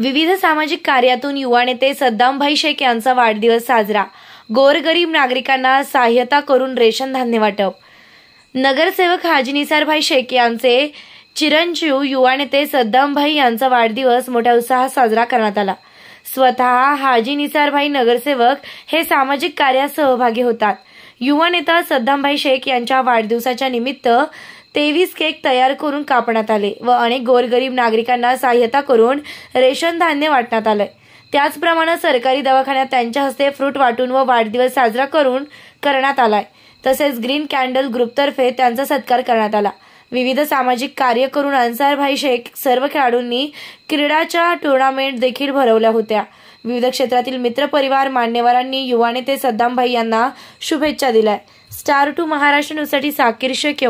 विविध सामाजिक कार्यातून युवा नेते सद्दामभाई शेख यांचा वाढदिवस साजरा गोरगरीब नागरिकांना सहाय्यता करून रेशन धान्य वाटप नगरसेवक हाजी निसारभाई शेख यांचे चिरंजीव युवा नेते सद्दामभाई यांचा वाढदिवस मोठ्या उत्साहात साजरा करण्यात आला स्वतः हाजी निसारभाई नगरसेवक हे सामाजिक कार्यात सहभागी होतात युवा नेता सद्दामभाई शेख यांच्या वाढदिवसाच्या निमित्त तेवीस केक तयार करून कापण्यात आले व अनेक गोरगरीब नागरिकांना सहाय्यता करून रेशन धान्य वाटण्यात आले त्याचप्रमाणे सरकारी दवाखान्यात त्यांच्या हस्ते फ्रूट वाटून व वाढदिवस साजरा करून करण्यात आलाय तसेच ग्रीन कॅन्डल ग्रुपतर्फे त्यांचा सत्कार करण्यात आला विविध सामाजिक कार्य करून अन्सारभाई शेख सर्व खेळाडूंनी क्रीडाच्या टुर्नामेंट देखील भरवल्या होत्या विविध क्षेत्रातील मित्रपरिवार मान्यवरांनी युवा नेते सद्दामभाई यांना शुभेच्छा दिल्या स्टार टू महाराष्ट्र न्यूजसाठी साकीर शेख